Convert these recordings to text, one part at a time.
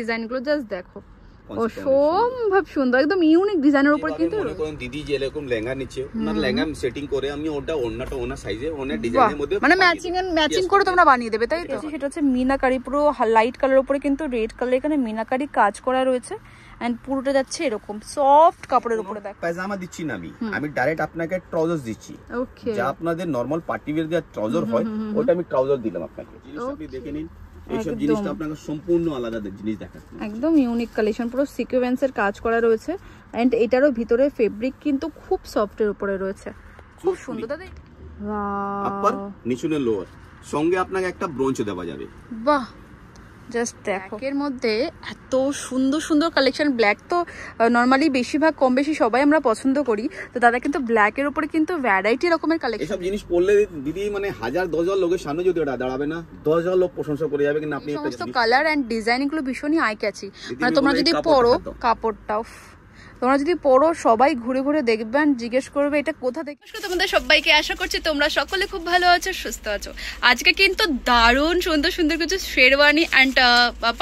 ডিজাইনগুলো জাস্ট দেখো অসম্ভব সুন্দর একদম ইউনিক ডিজাইনের উপর কিন্তু দিদি যে এরকম লেহেঙ্গা নিচ্ছে ওনার লেহেঙ্গা সেটিং করে আমি ওটা ওনাটা ওনা সাইজে ওনার ডিজাইনের মধ্যে মানে ম্যাচিং এন্ড ম্যাচিং করে তোমরা বানিয়ে দেবে তাই তো সেটা হচ্ছে মিনাকারি পুরো লাইট কালার উপরে কিন্তু রেড কালার এখানে মিনাকারি কাজ করা রয়েছে এন্ড পুরোটা যাচ্ছে এরকম সফট কাপড়ের উপরে দেখো পায়জামা দিচ্ছি না আমি আমি ডাইরেক্ট আপনাকে ট্রাউজার দিচ্ছি ওকে যা আপনাদের নরমাল পার্টি ওয়্যার যে ট্রাউজার হয় ওটা আমি ট্রাউজার দিলাম আপনাকে জিনিসটা আপনি দেখে নিন এইসব জিনিসটা আপনাকে সম্পূর্ণ আলাদা জিনিস দেখাচ্ছে একদম ইউনিক কালেকশন পুরো সিকোয়েন্সের কাজ করা রয়েছে এন্ড এটারও ভিতরে ফেব্রিক কিন্তু খুব সফটের উপরে রয়েছে খুব সুন্দর দাদা আপার নিচুনে লোয়ার সঙ্গে আপনাকে একটা ব্রোঞ্চ দেওয়া যাবে বাহ জাস্ট মধ্যে এত সুন্দর সুন্দর কালেকশন ব্ল্যাক তো নর্মালি বেশিরভাগ কম বেশি সবাই আমরা পছন্দ করি তো দাদা কিন্তু কিন্তু ভ্যারাইটি রকমের কালেকশন সব জিনিস দিদি মানে হাজার দশ হাজার লোকের সামনে যদি দাঁড়াবে না দশ হাজার লোক প্রশংসা করে যাবে কালার অ্যান্ড ভীষণই মানে তোমরা যদি পরো কাপড়টাও তোমরা যদি পড়ো সবাই ঘুরে ঘুরে দেখবেন জিজ্ঞেস করবে এটা কোথা থেকে তোমাদের সবাইকে আশা করছি তোমরা সকলে খুব ভালো আছো সুস্থ আছো আজকে কিন্তু দারুণ সুন্দর সুন্দর কিছু sherwani and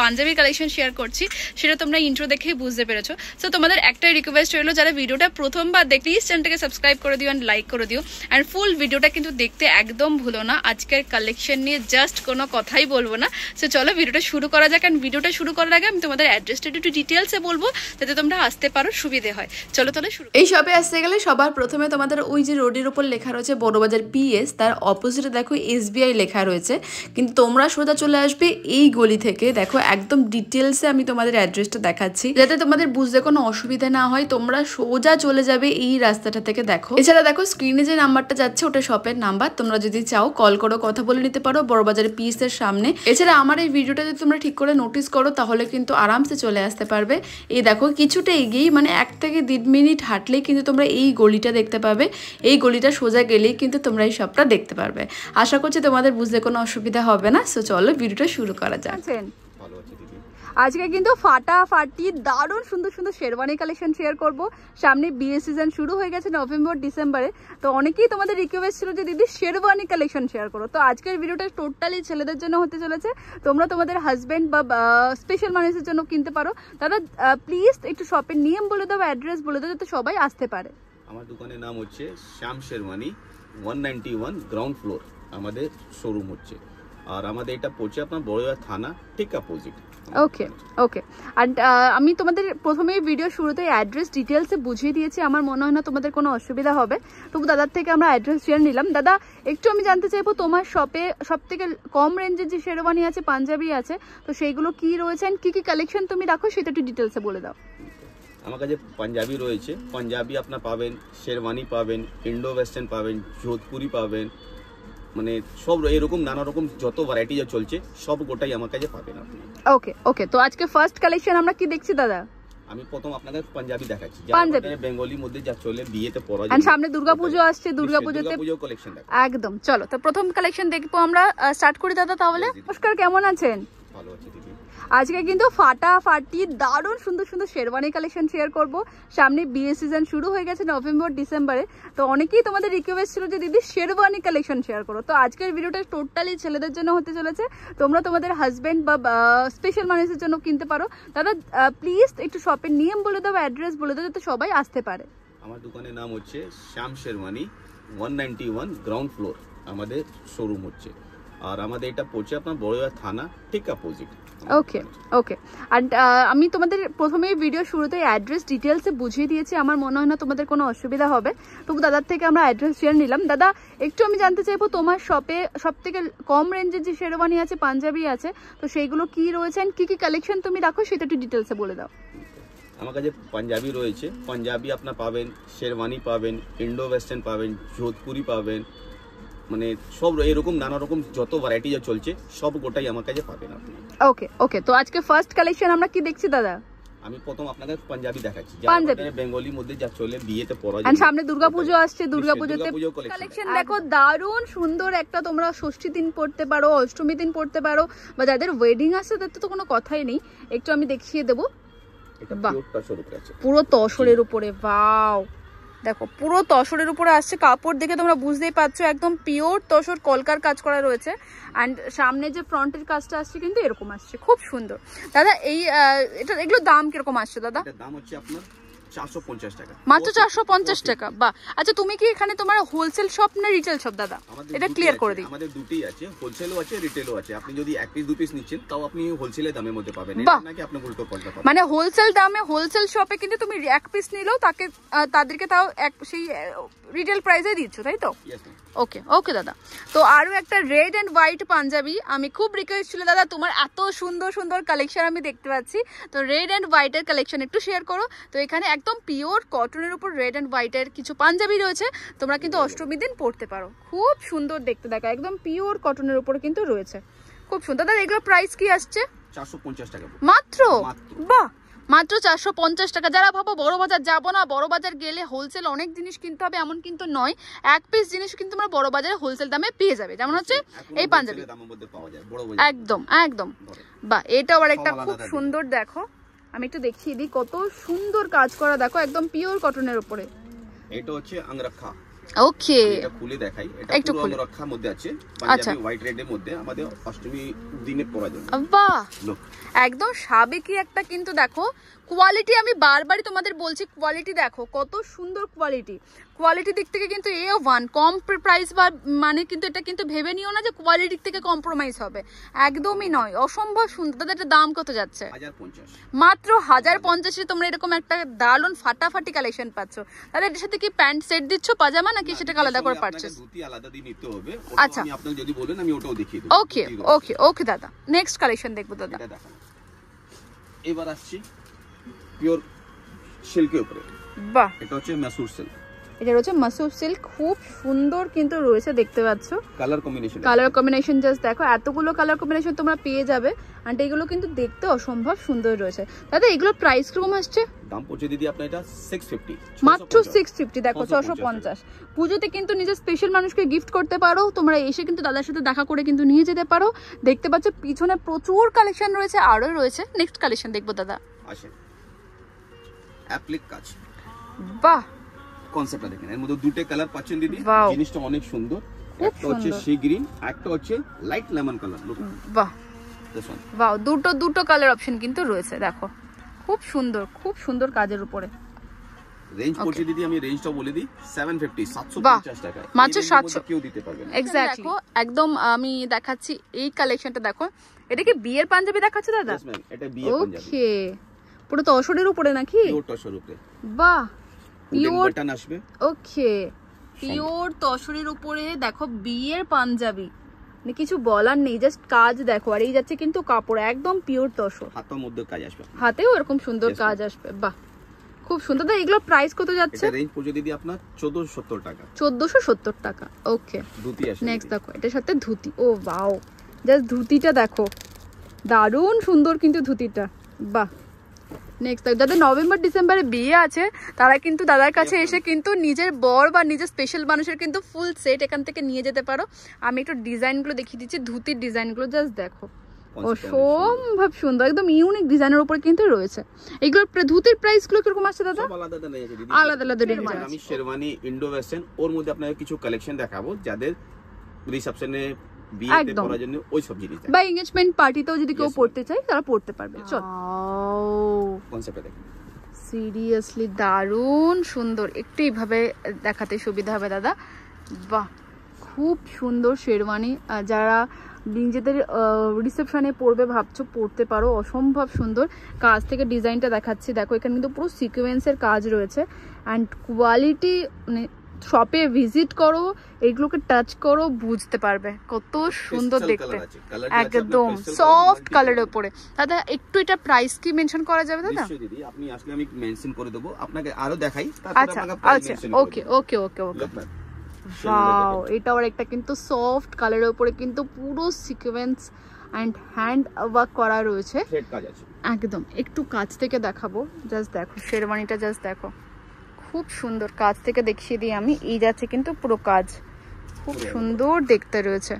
punjabi collection share করছি সেটা তোমরা ইন্ট্রো দেখেই বুঝতে পেরেছো সো তোমাদের একটাই রিকোয়েস্ট রইলো যারা ভিডিওটা প্রথমবার দেখ প্লিজ চ্যানেলটাকে সাবস্ক্রাইব করে দিও অ্যান্ড লাইক করে দিও অ্যান্ড ফুল ভিডিওটা কিন্তু দেখতে একদম ভুলো না আজকের কালেকশন নিয়ে জাস্ট কোনো কথাই বলবো না সো চলো ভিডিওটা শুরু করা যাক অ্যান্ড ভিডিওটা শুরু করার আগে আমি তোমাদের অ্যাড্রেসটা একটু ডিটেলসে বলবো যাতে তোমরা আসতে পারো সুবিধে হয় চলো তাহলে শুরু এই শপে আসতে গেলে সবার প্রথমে তোমাদের ওই যে রোডের উপর লেখা রয়েছে বড়বাজার পিএস তার অপোজিটে দেখো এসবিআই লেখা রয়েছে কিন্তু তোমরা সোজা চলে আসবে এই গলি থেকে দেখো একদম ডিটেলসে আমি তোমাদের অ্যাড্রেসটা দেখাচ্ছি যাতে তোমাদের বুঝতে কোনো অসুবিধা না হয় তোমরা সোজা চলে যাবে এই রাস্তাটা থেকে দেখো এছাড়া দেখো স্ক্রিনে যে নাম্বারটা যাচ্ছে ওটা শপের নাম্বার তোমরা যদি চাও কল করো কথা বলে নিতে পারো বড়বাজার এর সামনে এছাড়া আমার এই ভিডিওটা যদি তোমরা ঠিক করে নোটিস করো তাহলে কিন্তু আরামসে চলে আসতে পারবে এই দেখো কিছুটা এগিয়েই মানে এক থেকে দেড় মিনিট হাঁটলেই কিন্তু তোমরা এই গলিটা দেখতে পাবে এই গলিটা সোজা গেলেই কিন্তু তোমরা এই সবটা দেখতে পারবে আশা করছি তোমাদের বুঝতে কোনো অসুবিধা হবে না সো চলো ভিডিওটা শুরু করা যাক আজকে কিন্তু ফাটাফাটি দারুণ সুন্দর সুন্দর শেরওয়ানি কালেকশন শেয়ার করব সামনে বিয়ে সিজন শুরু হয়ে গেছে নভেম্বর ডিসেম্বরে তো অনেকেই তোমাদের রিকোয়েস্ট ছিল যে দিদি শেরওয়ানি কালেকশন শেয়ার করো তো আজকের ভিডিওটা টোটালি ছেলেদের জন্য হতে চলেছে তোমরা তোমাদের হাজব্যান্ড বা স্পেশাল মানুষের জন্য কিনতে পারো দাদা প্লিজ একটু শপের নিয়ম বলে দাও অ্যাড্রেস বলে দাও যাতে সবাই আসতে পারে আমার দোকানের নাম হচ্ছে Shyam sherwani one ninety one ground floor আমাদের শোরুম হচ্ছে আর আমাদের এটা পড়ছে আপনার বড়ো থানা ঠিক অপোজিট ওকে ওকে আর আমি তোমাদের প্রথমেই ভিডিও শুরুতে অ্যাড্রেস ডিটেলসে বুঝিয়ে দিয়েছি আমার মনে হয় না তোমাদের কোনো অসুবিধা হবে তবু দাদার থেকে আমরা অ্যাড্রেস শেয়ার নিলাম দাদা একটু আমি জানতে চাইবো তোমার শপে সব থেকে কম রেঞ্জের যে শেরওয়ানি আছে পাঞ্জাবি আছে তো সেইগুলো কি রয়েছে কি কী কী কালেকশন তুমি রাখো সেটা একটু ডিটেলসে বলে দাও আমার কাছে পাঞ্জাবি রয়েছে পাঞ্জাবি আপনার পাবেন শেরওয়ানি পাবেন ইন্ডো ওয়েস্টার্ন পাবেন যোধপুরি পাবেন মানে সব এরকম নানা রকম যত ভ্যারাইটি যা চলছে সব গোটাই আমার কাছে পাবেন আপনি ওকে ওকে তো আজকে ফার্স্ট কালেকশন আমরা কি দেখছি দাদা আমি প্রথম আপনাকে পাঞ্জাবি দেখাচ্ছি পাঞ্জাবি বেঙ্গলির মধ্যে যা চলে বিয়েতে পরা যায় সামনে দুর্গাপূজো আসছে দুর্গাপূজোতে পুজো কালেকশন একদম চলো তো প্রথম কালেকশন দেখবো আমরা স্টার্ট করি দাদা তাহলে নমস্কার কেমন আছেন ভালো আছি আজকে কিন্তু ফাটাফাটি দারুণ সুন্দর সুন্দর শেরওয়ানি কালেকশন শেয়ার করব সামনে বিয়ে সিজন শুরু হয়ে গেছে নভেম্বর ডিসেম্বরে তো অনেকেই তোমাদের রিকোয়েস্ট ছিল যে দিদি শেরওয়ানি কালেকশন শেয়ার করো তো আজকের ভিডিওটা টোটালি ছেলেদের জন্য হতে চলেছে তোমরা তোমাদের হাজব্যান্ড বা স্পেশাল মানুষের জন্য কিনতে পারো দাদা প্লিজ একটু শপের নিয়ম বলে দাও অ্যাড্রেস বলে দাও যাতে সবাই আসতে পারে আমার দোকানের নাম হচ্ছে Shyam sherwani one one ground floor আমাদের শোরুম হচ্ছে আর আমাদের এটা পড়ছে আপনার বড়ুয়া থানা ঠিক অপোজিট ওকে ওকে আর আমি তোমাদের প্রথমে ভিডিও শুরুতে অ্যাড্রেস ডিটেলসে বুঝিয়ে দিয়েছি আমার মনে হয় না তোমাদের কোনো অসুবিধা হবে তবু দাদার থেকে আমরা অ্যাড্রেস শেয়ার নিলাম দাদা একটু আমি জানতে চাইবো তোমার শপে সব থেকে কম রেঞ্জের যে শেরওয়ানি আছে পাঞ্জাবি আছে তো সেইগুলো কি রয়েছে কি কি কালেকশন তুমি রাখো সেটা একটু ডিটেলসে বলে দাও আমার কাছে পাঞ্জাবি রয়েছে পাঞ্জাবি আপনার পাবেন শেরওয়ানি পাবেন ইন্ডো ওয়েস্টার্ন পাবেন যোধপুরি পাবেন মানে সব এরকম নানা রকম যত ভ্যারাইটি যা চলছে সব গোটাই আমার কাছে পাবেন আপনি ওকে ওকে তো আজকে ফার্স্ট কালেকশন আমরা কি দেখছি দাদা আমি প্রথম আপনাকে পাঞ্জাবি দেখাচ্ছি পাঞ্জাবি বেঙ্গলি মধ্যে যা চলে বিয়েতে পরা যায় সামনে দুর্গাপূজা আসছে দুর্গাপূজাতে কালেকশন দেখো দারুণ সুন্দর একটা তোমরা ষষ্ঠী দিন পড়তে পারো অষ্টমী দিন পড়তে পারো বা যাদের ওয়েডিং আছে তাদের তো কোনো কথাই নেই একটু আমি দেখিয়ে দেবো পুরো তসরের উপরে বাও দেখো পুরো তসরের উপরে আসছে কাপড় দেখে তোমরা বুঝতেই পারছো একদম পিওর তসর কলকার কাজ করা রয়েছে অ্যান্ড সামনে যে ফ্রন্টের কাজটা আসছে কিন্তু এরকম আসছে খুব সুন্দর দাদা এই এটা এগুলো দাম কিরকম আসছে দাদা দাম হচ্ছে আপনার টাকা বাহ আচ্ছা তুমি কি এখানে তোমার হোলসেল শপ না শপ দাদা এটা ক্লিয়ার করে দিই হোলসেলের মধ্যে পাবেন মানে হোলসেল দামে হোলসেল শপে কিন্তু তুমি এক পিস নিলেও তাকে তাদেরকে তাও এক সেই রিটেল প্রাইসে দিচ্ছ তাই তো ওকে ওকে দাদা তো আরো একটা রেড অ্যান্ড হোয়াইট পাঞ্জাবি আমি খুব রিকোয়েস্ট ছিল দাদা তোমার এত সুন্দর সুন্দর কালেকশন আমি দেখতে পাচ্ছি তো রেড অ্যান্ড হোয়াইটের কালেকশন একটু শেয়ার করো তো এখানে এক একদম পিওর কটনের উপর রেড অ্যান্ড হোয়াইটের কিছু পাঞ্জাবি রয়েছে তোমরা কিন্তু অষ্টমীর দিন পরতে পারো খুব সুন্দর দেখতে দেখো একদম পিওর কটনের উপর কিন্তু রয়েছে খুব সুন্দর দাদা এগুলো প্রাইস কি আসছে মাত্র বাহ মাত্র চারশো পঞ্চাশ টাকা যারা ভাবো বড় বাজার যাবো না বড় বাজার গেলে হোলসেল অনেক জিনিস কিনতে হবে এমন কিন্তু নয় এক পিস জিনিস কিন্তু তোমরা বড় বাজারে হোলসেল দামে পেয়ে যাবে যেমন হচ্ছে এই পাঞ্জাবি একদম একদম বা এটাও আবার একটা খুব সুন্দর দেখো আমি একটু দেখিয়ে দিই কত সুন্দর কাজ করা দেখো একদম পিওর কটনের উপরে এটা হচ্ছে আংরাখা ওকে এটা খুলে দেখাই এটা একটু খুলে রাখার মধ্যে আছে আচ্ছা। পাঞ্জাবি হোয়াইট রেড এর মধ্যে আমাদের অষ্টমী দিনে পরা যাবে বাহ একদম সাবেকি একটা কিন্তু দেখো কোয়ালিটি আমি বারবারই তোমাদের বলছি কোয়ালিটি দেখো কত সুন্দর কোয়ালিটি কোয়ালিটির দিক থেকে কিন্তু এ ওয়ান কম প্রাইস বা মানে কিন্তু এটা কিন্তু ভেবে নিও না যে কোয়ালিটির থেকে কম্প্রোমাইজ হবে একদমই নয় অসম্ভব সুন্দর তাদের এটা দাম কত যাচ্ছে মাত্র হাজার পঞ্চাশে তোমরা এরকম একটা দারুণ ফাটাফাটি কালেকশন পাচ্ছ তাহলে এটার সাথে কি প্যান্ট সেট দিচ্ছ পাজামা নাকি সেটাকে আলাদা করে পারচেস আচ্ছা ওকে ওকে ওকে দাদা নেক্সট কালেকশন দেখবো দাদা এবার আসছি পিওর সিল্কের উপরে বাহ এটা হচ্ছে মাসুর সিল্ক এটা রয়েছে মাসুব সিল্ক খুব সুন্দর কিন্তু রয়েছে দেখতে পাচ্ছ colour combination colour combination just দেখো এতগুলো কালার কম্বিনেশন তোমরা পেয়ে যাবে আর এগুলো কিন্তু দেখতে অসম্ভব সুন্দর রয়েছে দাদা এগুলো প্রাইস ক্রম আসছে দাম পৌঁছে দিদি আপনার এটা 650 মাত্র 650 দেখো 650 পূজোতে কিন্তু নিজের স্পেশাল মানুষকে গিফট করতে পারো তোমরা এসে কিন্তু দাদার সাথে দেখা করে কিন্তু নিয়ে যেতে পারো দেখতে পাচ্ছ পিছনে প্রচুর কালেকশন রয়েছে আরো রয়েছে নেক্সট কালেকশন দেখবো দাদা আসেন অ্যাপ্লিক কাজ বাহ কনসেপ্টটা দেখেন এর মধ্যে দুটো কালার পাচ্ছেন দিদি জিনিসটা অনেক সুন্দর একটা হচ্ছে সি গ্রিন একটা হচ্ছে লাইট লেমন কালার বাহ বাহ দুটো দুটো কালার অপশন কিন্তু রয়েছে দেখো খুব সুন্দর খুব সুন্দর কাজের উপরে রেঞ্জ পড়ছে দিদি আমি রেঞ্জটা বলে দিই 750 750 টাকা মাত্র 700 একদম আমি দেখাচ্ছি এই কালেকশনটা দেখো এটা কি বিয়ের পাঞ্জাবি দেখাচ্ছো দাদা এটা বিয়ের পাঞ্জাবি ওকে পুরো তসরের উপরে নাকি পিওর তসর উপরে বাহ পিওর বাটন আসবে ওকে পিওর তসরের উপরে দেখো বিয়ের পাঞ্জাবি মানে কিছু বলার নেই জাস্ট কাজ দেখো আর এই যাচ্ছে কিন্তু কাপড় একদম পিওর তসর হাতের মধ্যে কাজ আসবে হাতেও এরকম সুন্দর কাজ আসবে বাহ খুব সুন্দর দা এগুলো প্রাইস কত যাচ্ছে এটা রেঞ্জ পুজো দিদি আপনার 1470 টাকা 1470 টাকা ওকে ধুতি আসে নেক্সট দেখো এটার সাথে ধুতি ও বাও জাস্ট ধুতিটা দেখো দারুণ সুন্দর কিন্তু ধুতিটা বাহ নেক্সট যাদের নভেম্বর ডিসেম্বরে বিয়ে আছে তারা কিন্তু দাদার কাছে এসে কিন্তু নিজের বর বা নিজের স্পেশাল মানুষের কিন্তু ফুল সেট এখান থেকে নিয়ে যেতে পারো আমি একটু ডিজাইনগুলো দেখিয়ে দিচ্ছি ধুতির ডিজাইনগুলো জাস্ট দেখো অসম্ভব সুন্দর একদম ইউনিক ডিজাইনের উপর কিন্তু রয়েছে এগুলোর ধুতির প্রাইস গুলো কিরকম আছে দাদা আলাদা আলাদা আলাদা রেট আমি শেরওয়ানি ইন্ডো ওয়েস্টার্ন ওর মধ্যে আপনাদের কিছু কালেকশন দেখাবো যাদের রিসেপশনে একদম বা এঙ্গেজমেন্ট পার্টিতেও যদি কেউ পড়তে চায় তারা পড়তে পারবে চল কনসেপ্টটা সিরিয়াসলি দারুণ সুন্দর একটু এইভাবে দেখাতে সুবিধা হবে দাদা বাহ খুব সুন্দর শেরওয়ানি যারা নিজেদের রিসেপশানে পড়বে ভাবছো পড়তে পারো অসম্ভব সুন্দর কাজ থেকে ডিজাইনটা দেখাচ্ছি দেখো এখানে কিন্তু পুরো সিকোয়েন্সের কাজ রয়েছে অ্যান্ড কোয়ালিটি মানে শপে ভিজিট করো এগুলোকে টাচ করো বুঝতে পারবে কত সুন্দর দেখতে একদম সফট মানে কালারের উপরে দাদা একটু এটা প্রাইস কি মেনশন করা যাবে দাদা দিদি আপনি আসলে আমি মেনশন করে দেবো আপনাকে আরো দেখাই আচ্ছা আচ্ছা ওকে ওকে ওকে ওকে ওয়াও এটা আর একটা কিন্তু সফট কালারের উপরে কিন্তু পুরো সিকোয়েন্স অ্যান্ড হ্যান্ড ওয়ার্ক করা রয়েছে একদম একটু কাছ থেকে দেখাবো জাস্ট দেখো শেরওয়ানিটা জাস্ট দেখো খুব সুন্দর কাজ থেকে দেখিয়ে দিই আমি এই যাচ্ছে কিন্তু পুরো কাজ খুব সুন্দর দেখতে রয়েছে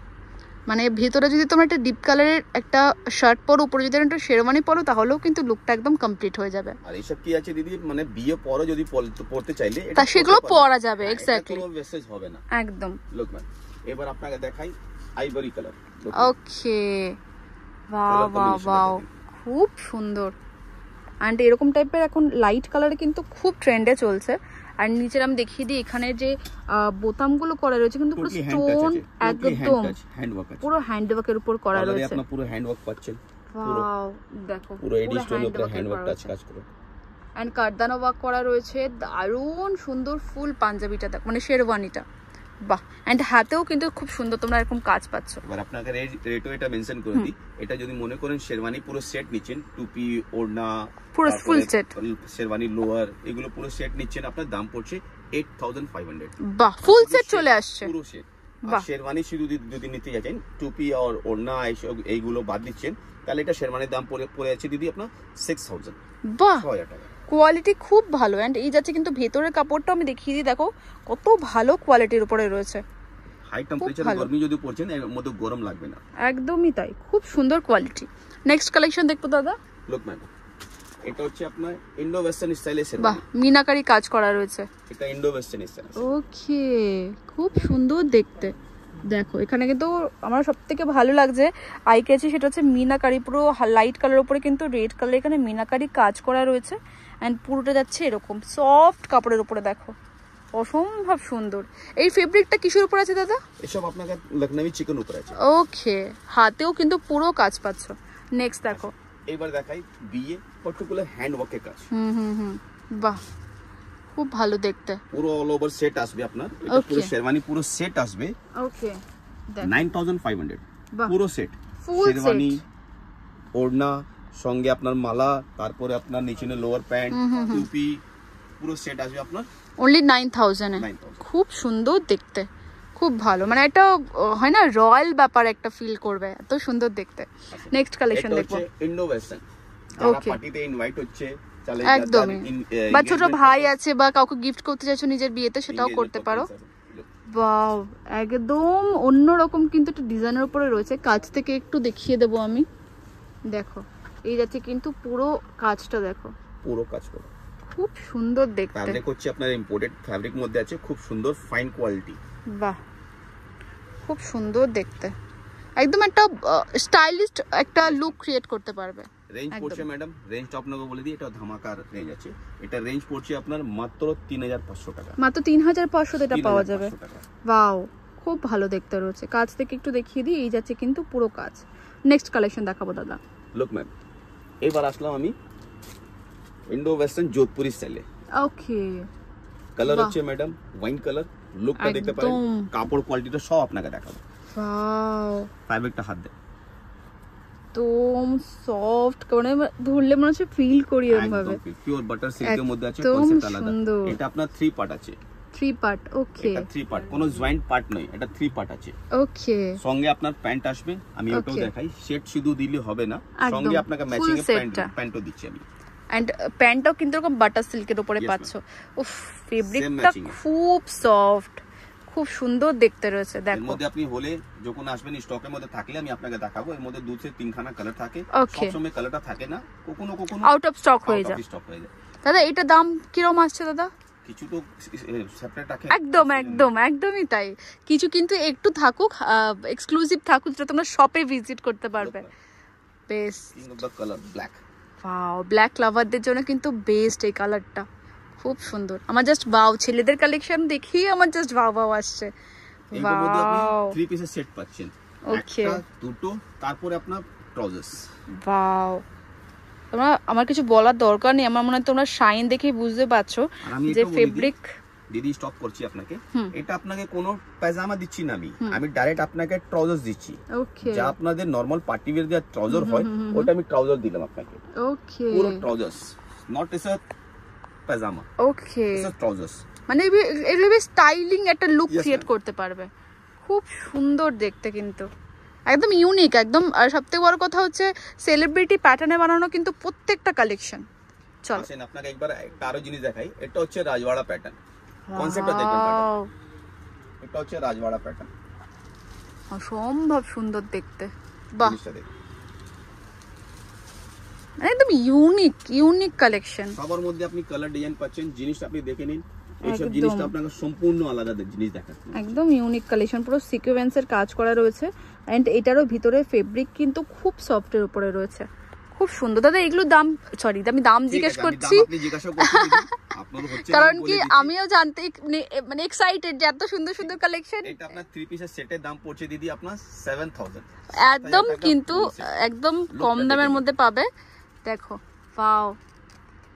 মানে ভেতরে যদি তোমার একটা ডিপ কালারের একটা শার্ট পরো উপরে যদি একটা শেরওয়ানি পরো তাহলেও কিন্তু লুকটা একদম কমপ্লিট হয়ে যাবে আর এইসব কি আছে দিদি মানে বিয়ে পরে যদি পড়তে চাইলে তা সেগুলো পরা যাবে এক্স্যাক্টলি কোনো মেসেজ হবে না একদম ম্যাম এবার আপনাকে দেখাই আইভরি কালার ওকে বাহ বাহ বাহ খুব সুন্দর অ্যান্ড এরকম টাইপের এখন লাইট কালারে কিন্তু খুব ট্রেন্ডে চলছে আর নিচের আমি দেখিয়ে দিই এখানে যে বোতামগুলো করা রয়েছে কিন্তু পুরো স্টোন একদম পুরো হ্যান্ডওয়ার্কের উপর করা রয়েছে পুরো পাচ্ছেন ওয়াও দেখো পুরো এডি উপর কাজ করে অ্যান্ড কারদানা ওয়ার্ক করা রয়েছে দারুণ সুন্দর ফুল পাঞ্জাবিটা দেখ মানে শেরওয়ানিটা হাতেও কিন্তু খুব সুন্দর তোমরা কাজ পাচ্ছ এবার রেটও এটা মেনশন করে দিই এটা যদি মনে করেন শেরওয়ানি পুরো সেট নিচ্ছেন টুপি ওড়না লোয়ার এগুলো পুরো সেট নিচ্ছেন আপনার দাম পড়ছে বাহ ফুল সেট চলে আসছে শুধু নিতে যাচ্ছেন টুপি ওড়না এইসব এইগুলো বাদ দিচ্ছেন তাহলে এটা শেরওয়ানির দাম পড়ে আছে দিদি আপনার বা বাহ হাজার টাকা কোয়ালিটি খুব ভালো অ্যান্ড এই যাচ্ছে কিন্তু ভেতরের কাপড়টা আমি দেখিয়ে দিই দেখো কত ভালো কোয়ালিটির উপরে রয়েছে হাই টেম্পারেচার গরমই যদি পড়ছেন এর মধ্যে গরম লাগবে না একদমই তাই খুব সুন্দর কোয়ালিটি নেক্সট কালেকশন দেখবো দাদা লুক ম্যাম এটা হচ্ছে আপনার ইন্ডো ওয়েস্টার্ন স্টাইলে সেট বাহ মিনাকারি কাজ করা রয়েছে এটা ইন্ডো ওয়েস্টার্ন স্টাইল ওকে খুব সুন্দর দেখতে দেখো এখানে কিন্তু আমার সব থেকে ভালো লাগছে আই কেছি সেটা হচ্ছে মিনাকারি পুরো লাইট কালার উপরে কিন্তু রেড কালার এখানে মিনাকারি কাজ করা রয়েছে অ্যান্ড পুরোটা যাচ্ছে এরকম সফট কাপড়ের উপরে দেখো অসম্ভব সুন্দর এই ফেব্রিকটা কিসের উপর আছে দাদা এসব আপনাকে লখনবি চিকেন উপর আছে ওকে হাতেও কিন্তু পুরো কাজ পাচ্ছ নেক্সট দেখো এবার দেখাই বিয়ে পার্টিকুলার হ্যান্ড ওয়ার্কের কাজ হুম হুম হুম বাহ খুব ভালো দেখতে পুরো অল ওভার সেট আসবে আপনার এটা পুরো শেরওয়ানি পুরো সেট আসবে ওকে 9500 পুরো সেট শেরওয়ানি ওড়না সঙ্গে আপনার মালা তারপরে আপনার নিচে লোয়ার প্যান্ট টুপি পুরো সেট আসবে আপনার অনলি 9000 এ খুব সুন্দর দেখতে খুব ভালো মানে এটা হয় না রয়্যাল ব্যাপার একটা ফিল করবে এত সুন্দর দেখতে নেক্সট আচ্ছা। কালেকশন দেখবো ইন্ডো ওয়েস্টার্ন ওকে পার্টিতে ইনভাইট হচ্ছে একদমই বা ছোট ভাই আছে বা কাউকে গিফট করতে চাইছো নিজের বিয়েতে সেটাও করতে পারো বাও একদম অন্যরকম কিন্তু একটা ডিজাইনের উপরে রয়েছে কাজ থেকে একটু দেখিয়ে দেবো আমি দেখো এই যাচ্ছে কিন্তু পুরো কাজটা দেখো পুরো কাজ করো খুব সুন্দর দেখতে ফ্যাব্রিক হচ্ছে আপনার ইম্পোর্টেড ফ্যাব্রিক মধ্যে আছে খুব সুন্দর ফাইন কোয়ালিটি বাহ খুব সুন্দর দেখতে একদম একটা স্টাইলিস্ট একটা লুক ক্রিয়েট করতে পারবে রেঞ্জ পড়ছে ম্যাডাম রেঞ্জটা আপনাকে বলে দিই এটা ধামাকার রেঞ্জ আছে এটা রেঞ্জ পড়ছে আপনার মাত্র তিন টাকা মাত্র তিন হাজার এটা পাওয়া যাবে বাও খুব ভালো দেখতে রয়েছে কাজ থেকে একটু দেখিয়ে দিই এই যাচ্ছে কিন্তু পুরো কাজ নেক্সট কালেকশন দেখাবো দাদা লুক ম্যাম এবার আসলাম আমি ইন্ডো ওয়েস্টার্ন যোধপুরি স্টাইলে ওকে কালার হচ্ছে ম্যাডাম ওয়াইন কালার লুকটা দেখতে পারেন কাপড় কোয়ালিটিটা সব আপনাকে দেখাবো ওয়াও ফ্যাব্রিকটা হাত দেয় একদম সফট মানে ধরলে মনে হচ্ছে ফিল করি এরকম ভাবে পিওর বাটার সিল্কের মধ্যে আছে কনসেপ্ট আলাদা এটা আপনার থ্রি পার্ট আছে থ্রি পার্ট ওকে এটা থ্রি পার্ট কোনো জয়েন্ট পার্ট নয় এটা থ্রি পার্ট আছে ওকে সঙ্গে আপনার প্যান্ট আসবে আমি ওটাও দেখাই সেট শুধু দিলে হবে না সঙ্গে আপনাকে ম্যাচিং এর প্যান্ট প্যান্টও দিচ্ছি আমি অ্যান্ড প্যান্টটাও uh, কিন্তু এরকম বাটার সিল্কের উপরে পাচ্ছ উফ ফেব্রিকটা খুব সফট খুব সুন্দর দেখতে রয়েছে দেখো এর মধ্যে আপনি হলে যখন আসবেন স্টকের মধ্যে থাকলে আমি আপনাকে দেখাবো এর মধ্যে দু থেকে তিনখানা কালার থাকে সবসময় কালারটা থাকে না কখনো কখনো আউট অফ স্টক হয়ে যায় স্টক হয়ে যায় দাদা এটা দাম কিরকম আসছে দাদা কিছু তো সেপারেট রাখে একদম একদম একদমই তাই কিছু কিন্তু একটু থাকুক এক্সক্লুসিভ থাকুক যেটা তোমরা শপে ভিজিট করতে পারবে best colour black wow black লাভারদের জন্য কিন্তু বেস্ট এই কালারটা খুব সুন্দর আমার জাস্ট বাউ ছেলেদের কালেকশন দেখি আমার জাস্ট বাউ বাউ আসছে বাউ থ্রি পিসের সেট পাচ্ছেন ওকে দুটো তারপরে আপনার ট্রাউজার্স বাউ তোমরা আমার কিছু বলার দরকার নেই আমার মনে হয় তোমরা শাইন দেখে বুঝতে পারছো যে ফেব্রিক দিদি স্টপ করছি আপনাকে এটা আপনাকে কোনো পায়জামা দিচ্ছি না আমি আমি ডাইরেক্ট আপনাকে ট্রাউজার দিচ্ছি ওকে যা আপনাদের নর্মাল পার্টি ওয়্যার যা ট্রাউজার হয় ওটা আমি ট্রাউজার দিলাম আপনাকে ওকে পুরো trousers not a pyjama okay trousers মানে এগুলো বেশ স্টাইলিং একটা লুক ক্রিয়েট করতে পারবে খুব সুন্দর দেখতে কিন্তু একদম ইউনিক একদম আর সবথেকে বড় কথা হচ্ছে সেলিব্রিটি প্যাটার্নে বানানো কিন্তু প্রত্যেকটা কালেকশন চল আসেন আপনাকে একবার একটা আরো জিনিস দেখাই এটা হচ্ছে রাজওয়াড়া প্যাটার্ন কনসেপ্টটা দেখুন এটা হচ্ছে রাজওয়াড়া প্যাটার্ন অসম্ভব সুন্দর দেখতে বাহ একদম ইউনিক ইউনিক কালেকশন সবার মধ্যে আপনি কালার ডিজাইন পাচ্ছেন জিনিস আপনি দেখে নিন এইসব জিনিসটা আপনাকে সম্পূর্ণ আলাদা জিনিস দেখাচ্ছে একদম ইউনিক কালেকশন পুরো সিকোয়েন্সের কাজ করা রয়েছে এন্ড এটারও ভিতরে ফেব্রিক কিন্তু খুব সফটের উপরে রয়েছে খুব সুন্দর দাদা এগুলো দাম সরি আমি দাম জিজ্ঞেস করছি কারণ কি আমিও জানতে মানে এক্সাইটেড যে এত সুন্দর সুন্দর কালেকশন এটা আপনার 3 পিসের সেটের দাম পড়ছে দিদি আপনার 7000 একদম কিন্তু একদম কম দামের মধ্যে পাবে দেখো পাও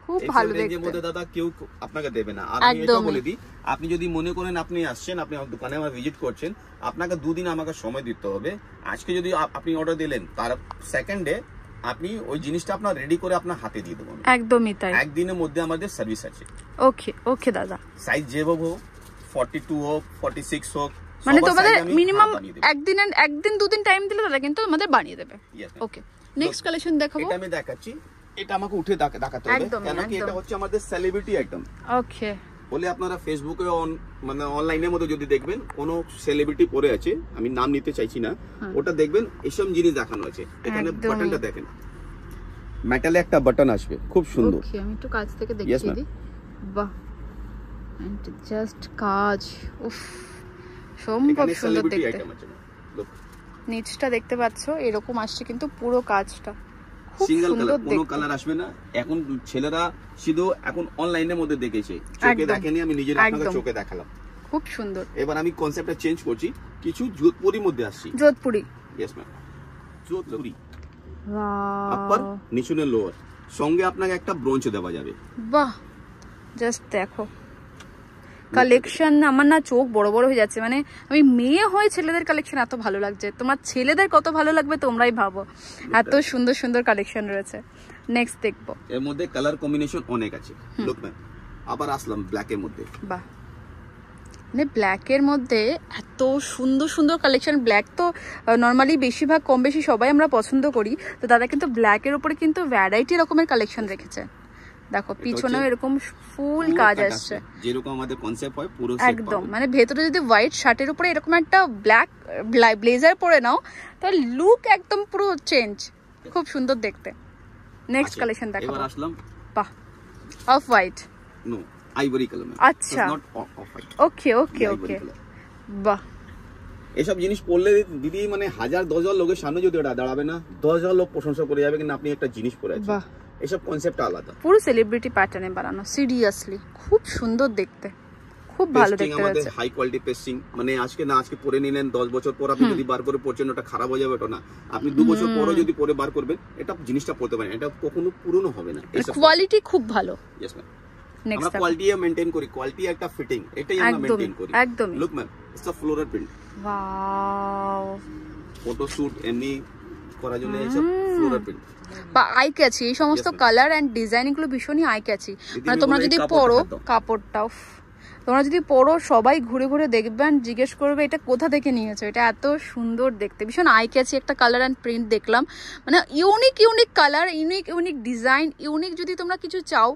খুব ভালো দেখতে মধ্যে দাদা কেউ আপনাকে দেবে না আমি এটা বলে দিই আপনি যদি মনে করেন আপনি আসছেন আপনি আমার দোকানে আমার ভিজিট করছেন আপনাকে দুদিন আমাকে সময় দিতে হবে আজকে যদি আপনি অর্ডার দিলেন তার আপনি ওই জিনিসটা আপনার রেডি করে আপনার হাতে দিয়ে দেবো একদমই তাই একদিনের মধ্যে আমাদের সার্ভিস আছে ওকে ওকে দাদা সাইজ যেভাবে হোক ফর্টি টু হোক ফর্টি সিক্স হোক মানে তোমাদের মিনিমাম একদিন একদিন দুদিন টাইম দিলে দাদা কিন্তু তোমাদের বানিয়ে দেবে ওকে নেক্সট কালেকশন দেখাবো এটা আমি দেখাচ্ছি এটা আমাকে উঠে দেখাতে হবে কেন কি এটা হচ্ছে আমাদের সেলিব্রিটি আইটেম ওকে বলে আপনারা ফেসবুকে অন মানে অনলাইনের মধ্যে যদি দেখবেন কোনো সেলিব্রিটি পরে আছে আমি নাম নিতে চাইছি না হ্যাঁ। ওটা দেখবেন এসব জিনিস দেখানো আছে এখানে বাটনটা দেখেন মেটালে একটা বাটন আসবে খুব সুন্দর ওকে আমি একটু কাছ থেকে দেখিয়ে দিই বাহ এন্ড জাস্ট কাজ উফ সম্ভব সুন্দর দেখতে দেখুন নিচটা দেখতে পাচ্ছ এরকম আসছে কিন্তু পুরো কাজটা সিঙ্গেল কালার কোনো কালার আসবে না এখন ছেলেরা শুধু এখন অনলাইনের মধ্যে দেখেছে চোখে দেখেনি আমি নিজের আপনাদের চোখে দেখালাম খুব সুন্দর এবার আমি কনসেপ্টটা চেঞ্জ করছি কিছু যোধপুরি মধ্যে আসছি Jodhpuri yes ma'am Jodhpuri upper নিচুনে লোয়ার সঙ্গে আপনাকে একটা ব্রোঞ্চ দেওয়া যাবে বাহ জাস্ট দেখো কালেকশন আমার না চোখ বড় বড় হয়ে যাচ্ছে মানে আমি মেয়ে হয়ে ছেলেদের কালেকশন এত ভালো লাগছে তোমার ছেলেদের কত ভালো লাগবে তোমরাই ভাবো এত সুন্দর সুন্দর কালেকশন রয়েছে নেক্সট দেখবো এর মধ্যে কালার কম্বিনেশন অনেক আছে আবার আসলাম ব্ল্যাক এর মধ্যে বাহ মানে ব্ল্যাকের মধ্যে এত সুন্দর সুন্দর কালেকশন ব্ল্যাক তো নর্মালি বেশিরভাগ কম বেশি সবাই আমরা পছন্দ করি তো দাদা কিন্তু ব্ল্যাকের ওপরে কিন্তু ভ্যারাইটি রকমের কালেকশন রেখেছে দেখো পিছনেও এরকম ফুল কাজ আসছে যেরকম আমাদের কনসেপ্ট হয় পুরো একদম মানে ভেতরে যদি হোয়াইট শার্টের উপরে এরকম একটা ব্ল্যাক ব্লেজার পরে নাও তাহলে লুক একদম পুরো চেঞ্জ খুব সুন্দর দেখতে নেক্সট কালেকশন দেখো এবার আসলাম বাহ off white no ivory colour আচ্ছা not off okay okay okay বাহ এসব জিনিস পরলে দিদি মানে হাজার দশ হাজার লোকের সামনে যদি ওটা দাঁড়াবে না দশ হাজার লোক প্রশংসা করে যাবে কিনা আপনি একটা জিনিস পরে আছেন বাহ এসব কনসেপ্ট আলাদা পুরো সেলিব্রিটি প্যাটার্নে বানানো সিরিয়াসলি খুব সুন্দর দেখতে খুব ভালো দেখতে আমাদের হাই কোয়ালিটি পেস্টিং মানে আজকে না আজকে পরে নিলেন 10 বছর পর আপনি যদি বার করে পরছেন ওটা খারাপ হয়ে যাবে ওটা না আপনি 2 বছর পরও যদি পরে বার করবেন এটা জিনিসটা পড়তে পারেন এটা কখনো পুরনো হবে না কোয়ালিটি মানে খুব ভালো यस ম্যাম আমরা কোয়ালিটি মেইনটেইন করি কোয়ালিটি একটা ফিটিং এটাই আমরা মেইনটেইন করি একদম look ma'am it's a floral print wow photo shoot এমনি করার জন্য এসব বা আই ক্যাচি এই সমস্ত কালার অ্যান্ড ডিজাইন এগুলো ভীষণই আই ক্যাচি মানে তোমরা যদি পরো কাপড়টাও তোমরা যদি পরো সবাই ঘুরে ঘুরে দেখবেন জিজ্ঞেস করবে এটা কোথা থেকে নিয়েছো এটা এত সুন্দর দেখতে ভীষণ আই ক্যাচি একটা কালার অ্যান্ড প্রিন্ট দেখলাম মানে unique unique colour unique unique design unique যদি তোমরা কিছু চাও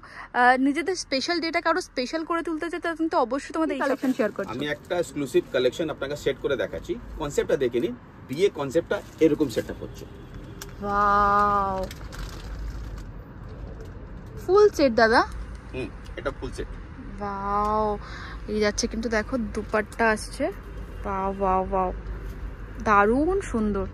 নিজেদের স্পেশাল ডেটাকে কারো স্পেশাল করে তুলতে চাও তাহলে কিন্তু অবশ্যই তোমাদের কালেকশন শেয়ার করছি আমি একটা এক্সক্লুসিভ কালেকশন আপনাকে সেট করে দেখাচ্ছি কনসেপ্টটা দেখে নিন বিয়ে কনসেপ্টটা এরকম সেটআপ হচ্ছে ওয়াও ফুল সেট দাদা হুম এটা ফুল সেট ওয়াও এই যাচ্ছে কিন্তু দেখো দুপাট্টা আসছে ওয়াও ওয়াও ওয়াও দারুণ সুন্দর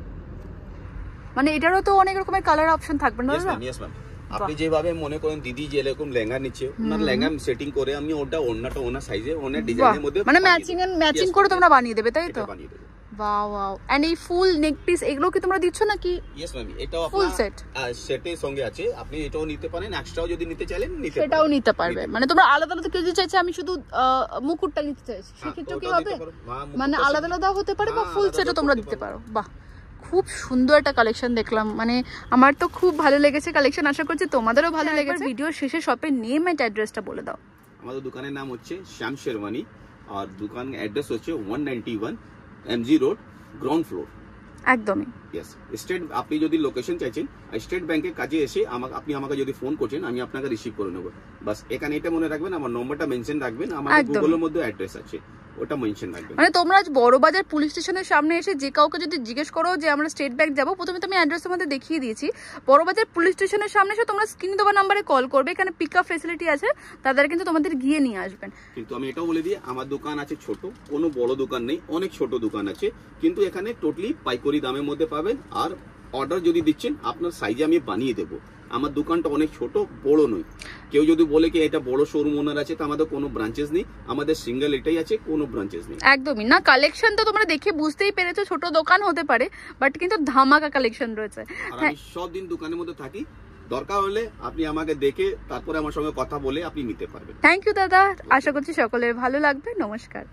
মানে এটারও তো অনেক রকমের কালার অপশন থাকবে না দাদা ইয়েস ম্যাম আপনি যেভাবে মনে করেন দিদি যে এরকম লেহেঙ্গা নিচে ওনার লেহেঙ্গা সেটিং করে আমি ওটা ওড়নাটা ওনার সাইজে ওনার ডিজাইনের মধ্যে মানে ম্যাচিং এন্ড ম্যাচিং করে তোমরা বানিয়ে দেবে তাই তো বানিয়ে দেবে ওয়াও ওয়াও এন্ড এই ফুল নেক পিস কি তোমরা দিচ্ছ নাকি ইয়েস ম্যাম এটাও ফুল সেট সেটে সঙ্গে আছে আপনি এটাও নিতে পারেন এক্সট্রাও যদি নিতে চাইলেন সেটাও নিতে পারবে মানে তোমরা আলাদা আলাদা কেজি চাইছে আমি শুধু মুকুটটা নিতে চাইছি হ্যাঁ, সেক্ষেত্রে কি হবে হ্যাঁ, মানে আলাদা আলাদা হতে পারে বা ফুল হ্যাঁ, সেটও তোমরা দিতে পারো বাহ খুব সুন্দর একটা কালেকশন দেখলাম মানে আমার তো খুব ভালো লেগেছে কালেকশন আশা করছি তোমাদেরও ভালো লেগেছে ভিডিও শেষে শপের নেম এন্ড অ্যাড্রেসটা বলে দাও আমাদের দোকানের নাম হচ্ছে শ্যাম শেরওয়ানি আর দোকান অ্যাড্রেস হচ্ছে one ninety one MG road ground floor একদমই ইয়েস স্টেট আপনি যদি লোকেশন চাইছেন স্টেট ব্যাংকের কাজে এসে আমাকে আপনি আমাকে যদি ফোন করছেন আমি আপনাকে রিসিভ করে নেব বাস এখানে এটা মনে রাখবেন আমার নম্বরটা মেনশন রাখবেন আমার গুগলের মধ্যে অ্যাড্রেস আছে ওটা মেনশন থাকবে মানে তোমরা আজ বড়বাজার পুলিশ স্টেশনের সামনে এসে যে কাউকে যদি জিজ্ঞেস করো যে আমরা স্টেট ব্যাংক যাবো প্রথমে তো আমি অ্যাড্রেস তোমাদের দেখিয়ে দিয়েছি বড়বাজার পুলিশ স্টেশনের সামনে এসে তোমরা স্ক্রিন দেওয়া নাম্বারে কল করবে এখানে পিক আপ ফেসিলিটি আছে তাদের কিন্তু তোমাদের গিয়ে নিয়ে আসবেন কিন্তু আমি এটাও বলে দিই আমার দোকান আছে ছোট কোনো বড় দোকান নেই অনেক ছোট দোকান আছে কিন্তু এখানে টোটালি পাইকারি দামের মধ্যে পাবেন আর অর্ডার যদি দিচ্ছেন আপনার সাইজে আমি বানিয়ে দেবো আমার দোকানটা অনেক ছোট বড় নয় কেউ যদি বলে কি এটা বড় শোরুম ওনার আছে তো আমাদের কোনো ব্রাঞ্চেস নেই আমাদের সিঙ্গেল এটাই আছে কোনো ব্রাঞ্চেস নেই একদমই না কালেকশন তো তোমরা দেখে বুঝতেই পেরেছো ছোট দোকান হতে পারে বাট কিন্তু ধামাকা কালেকশন রয়েছে হ্যাঁ। আমি সব দিন দোকানের মধ্যে থাকি দরকার হলে আপনি আমাকে দেখে তারপরে আমার সঙ্গে কথা বলে আপনি নিতে পারবেন থ্যাংক ইউ দাদা আশা করছি সকলের ভালো লাগবে নমস্কার